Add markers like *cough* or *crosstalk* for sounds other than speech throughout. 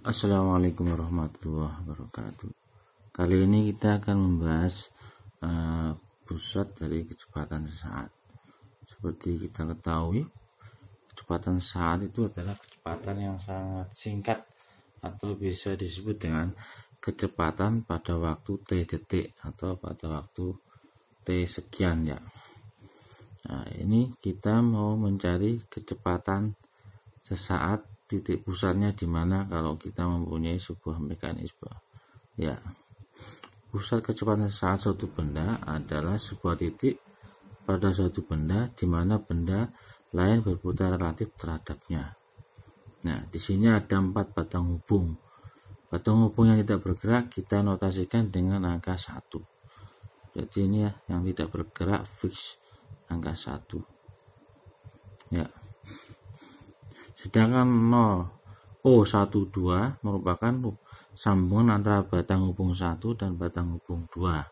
Assalamualaikum warahmatullahi wabarakatuh. Kali ini kita akan membahas uh, pusat dari kecepatan sesaat. Seperti kita ketahui, kecepatan saat itu adalah kecepatan yang sangat singkat atau bisa disebut dengan kecepatan pada waktu t detik atau pada waktu t sekian ya. Nah, ini kita mau mencari kecepatan sesaat titik pusatnya di mana kalau kita mempunyai sebuah mekanisme ya pusat kecepatan saat suatu benda adalah sebuah titik pada suatu benda di mana benda lain berputar relatif terhadapnya nah di sini ada empat batang hubung batang hubung yang tidak bergerak kita notasikan dengan angka satu jadi ini ya yang tidak bergerak fix angka satu ya Sedangkan 0O12 merupakan sambungan antara batang hubung 1 dan batang hubung 2.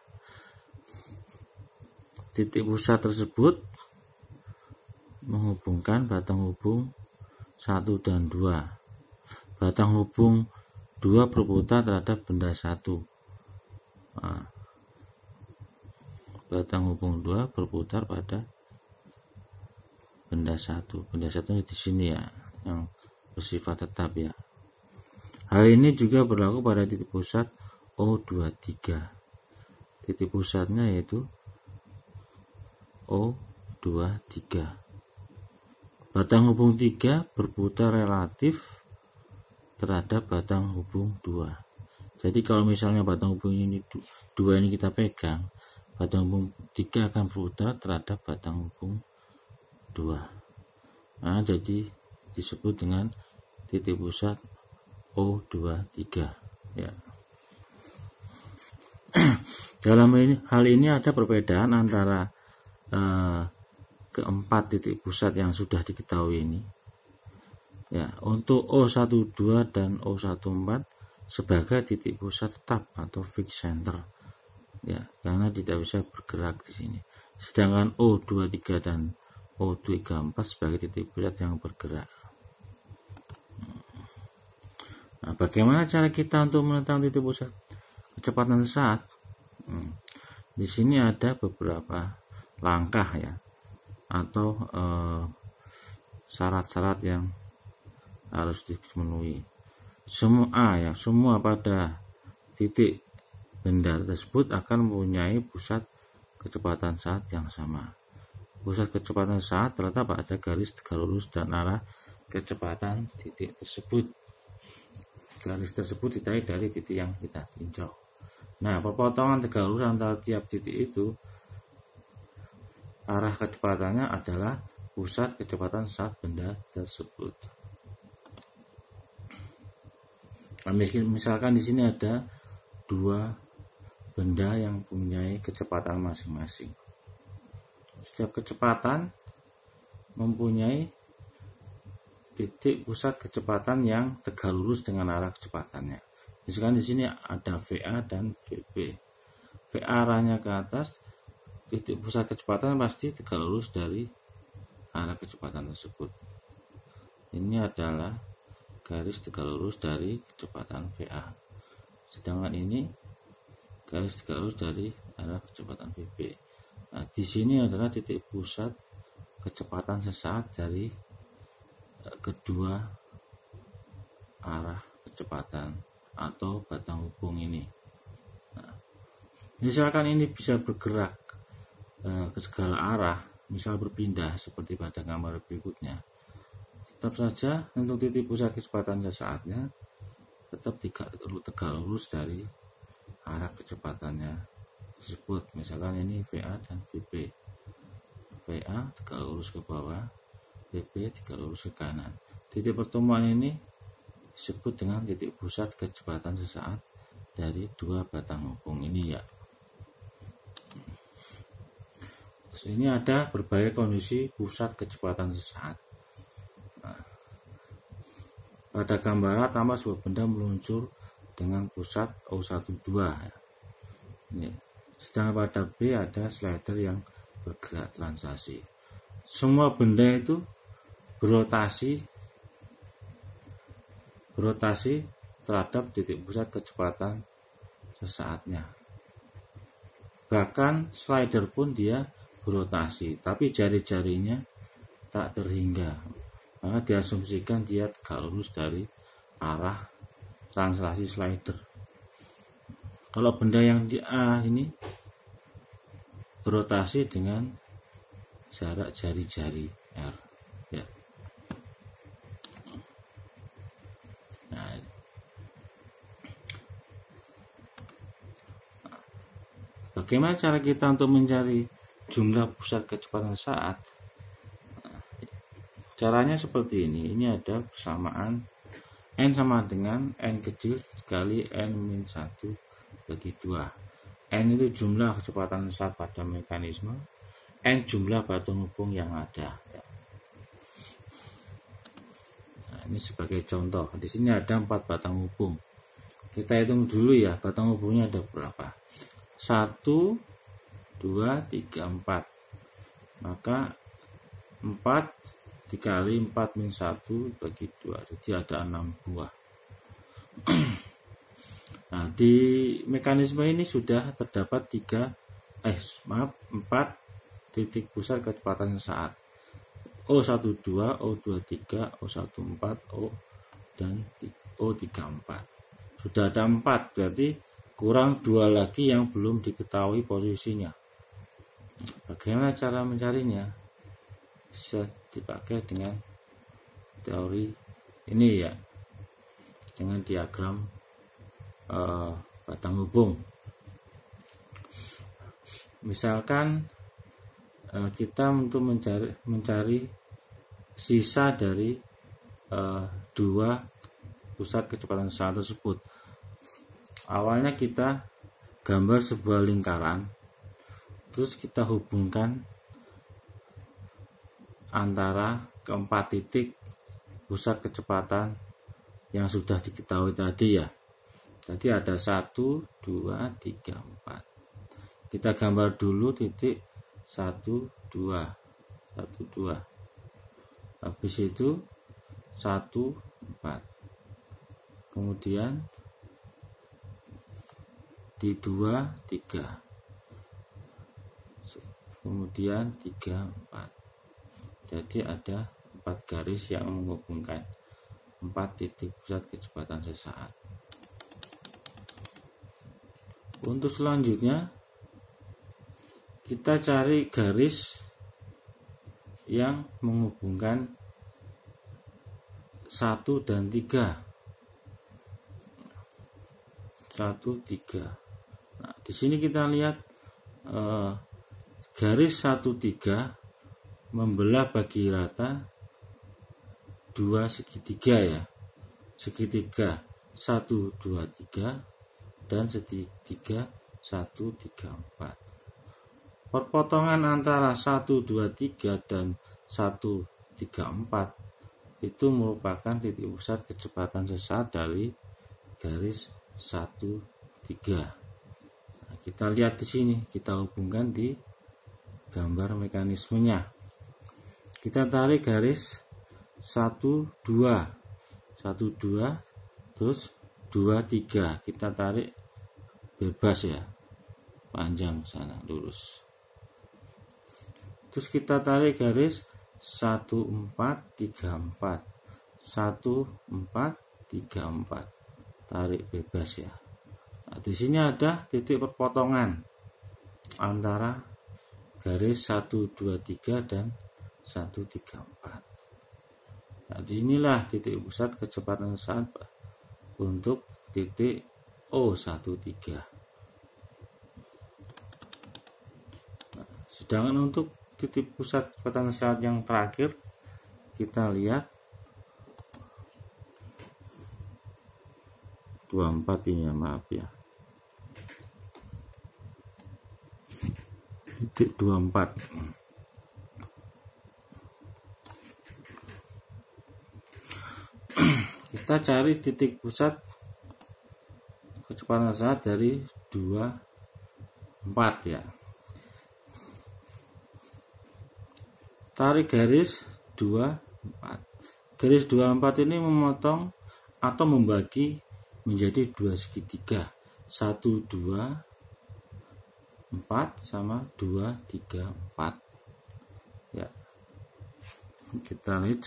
Titik pusat tersebut menghubungkan batang hubung 1 dan 2. Batang hubung 2 berputar terhadap benda 1. Nah, batang hubung 2 berputar pada benda 1. Benda 1 di sini ya yang bersifat tetap ya. Hal ini juga berlaku pada titik pusat O23. Titik pusatnya yaitu O23. Batang hubung 3 berputar relatif terhadap batang hubung 2. Jadi kalau misalnya batang hubung ini 2 ini kita pegang, batang hubung 3 akan berputar terhadap batang hubung 2. Nah, jadi disebut dengan titik pusat O23 ya. *clears throat* Dalam ini, hal ini ada perbedaan antara eh, keempat titik pusat yang sudah diketahui ini. Ya, untuk O12 dan O14 sebagai titik pusat tetap atau fix center. Ya, karena tidak bisa bergerak di sini. Sedangkan O23 dan O24 sebagai titik pusat yang bergerak. Nah, bagaimana cara kita untuk menentang titik pusat kecepatan sesat? Hmm. Di sini ada beberapa langkah ya atau eh, syarat-syarat eh, yang harus dipenuhi. Semua ah, ya, semua pada titik benda tersebut akan mempunyai pusat kecepatan saat yang sama. Pusat kecepatan saat terletak pada garis tegak lurus dan arah kecepatan titik tersebut garis tersebut ditarik dari titik yang kita tinjau. Nah, perpotongan tegak lurus antara tiap titik itu arah kecepatannya adalah pusat kecepatan saat benda tersebut. Nah, misalkan di sini ada dua benda yang mempunyai kecepatan masing-masing. Setiap kecepatan mempunyai titik pusat kecepatan yang tegak lurus dengan arah kecepatannya. Misalkan di sini ada VA dan VB. VA arahnya ke atas, titik pusat kecepatan pasti tegak lurus dari arah kecepatan tersebut. Ini adalah garis tegak lurus dari kecepatan VA. Sedangkan ini garis tegak lurus dari arah kecepatan VB. Nah, di sini adalah titik pusat kecepatan sesaat dari kedua arah kecepatan atau batang hubung ini. Nah, misalkan ini bisa bergerak e, ke segala arah, misal berpindah seperti pada gambar berikutnya. Tetap saja untuk titik pusat kecepatannya saatnya tetap tidak terlalu tegak lurus dari arah kecepatannya tersebut. Misalkan ini VA dan VB. VA tegak lurus ke bawah, pp tiga lurus ke kanan. Titik pertemuan ini disebut dengan titik pusat kecepatan sesaat dari dua batang hukum ini ya. Terus ini ada berbagai kondisi pusat kecepatan sesaat. Nah, pada gambar tambah sebuah benda meluncur dengan pusat O12 ya. Ini. Sedangkan pada B ada slider yang bergerak transaksi. Semua benda itu berotasi berotasi terhadap titik pusat kecepatan sesaatnya. Bahkan slider pun dia berotasi, tapi jari-jarinya tak terhingga. Maka diasumsikan dia tegak lurus dari arah translasi slider. Kalau benda yang di A ini berotasi dengan jarak jari-jari R. bagaimana cara kita untuk mencari jumlah pusat kecepatan saat caranya seperti ini ini ada persamaan n sama dengan n kecil kali n min 1 bagi 2 n itu jumlah kecepatan saat pada mekanisme n jumlah batu hubung yang ada nah, ini sebagai contoh di sini ada empat batang hubung kita hitung dulu ya batang hubungnya ada berapa 1, 2, 3, 4. Maka 4 dikali 4 min 1 bagi 2. Jadi ada 6 buah. *clears throat* nah, di mekanisme ini sudah terdapat 3 eh maaf 4 titik pusat kecepatan saat. O12, O23, O14, O dan O34. Sudah ada 4, berarti kurang dua lagi yang belum diketahui posisinya. Bagaimana cara mencarinya? Bisa dipakai dengan teori ini ya, dengan diagram uh, batang hubung. Misalkan uh, kita untuk mencari, mencari sisa dari uh, dua pusat kecepatan saat tersebut awalnya kita gambar sebuah lingkaran terus kita hubungkan antara keempat titik pusat kecepatan yang sudah diketahui tadi ya tadi ada 1, 2, 3, 4 kita gambar dulu titik 1, 2 1, 2 habis itu 1, 4 kemudian d 2 3 kemudian 3 4 jadi ada 4 garis yang menghubungkan 4 titik pusat kecepatan sesaat untuk selanjutnya kita cari garis yang menghubungkan 1 dan 3 1 3 Nah, di sini kita lihat eh, garis 1 3 membelah bagi rata 2 segitiga ya. Segitiga 1 2 3 dan segitiga 1 3 4. Perpotongan antara 1 2 3 dan 1 3 4 itu merupakan titik pusat kecepatan sesat dari garis 1 3. Nah, kita lihat di sini kita hubungkan di gambar mekanismenya kita tarik garis 1 2 1 2 terus 2 3 kita tarik bebas ya panjang sana lurus terus kita tarik garis 1 1 4 4 4 3 3 4 tarik bebas ya Nah, di sini ada titik perpotongan antara garis 123 dan 134. Nah, inilah titik pusat kecepatan saat untuk titik O13. Nah, sedangkan untuk titik pusat kecepatan saat yang terakhir kita lihat 24 ini ya maaf ya titik 24 kita cari titik pusat kecepatan saya dari 24 ya tarik garis 24 garis 24 ini memotong atau membagi menjadi dua segitiga 1 2 4 sama 2 3 4 ya kita lihat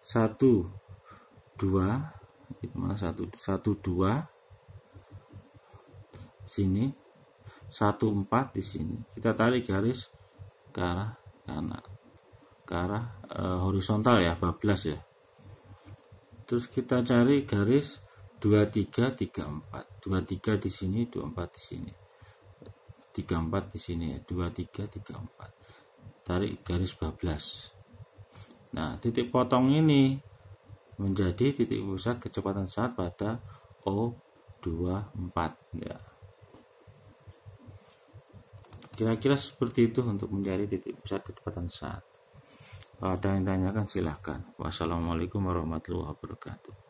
1 2 itu mana 1 1 2 sini 1 4 di sini kita tarik garis ke arah kanan ke arah e, horizontal ya 14 ya terus kita cari garis 2 3 3 4 2 3 di sini 2 4 di sini 34 di sini ya 2334 tarik garis bablas nah titik potong ini menjadi titik pusat kecepatan saat pada O24 ya kira-kira seperti itu untuk mencari titik pusat kecepatan saat kalau ada yang tanyakan silahkan wassalamualaikum warahmatullahi wabarakatuh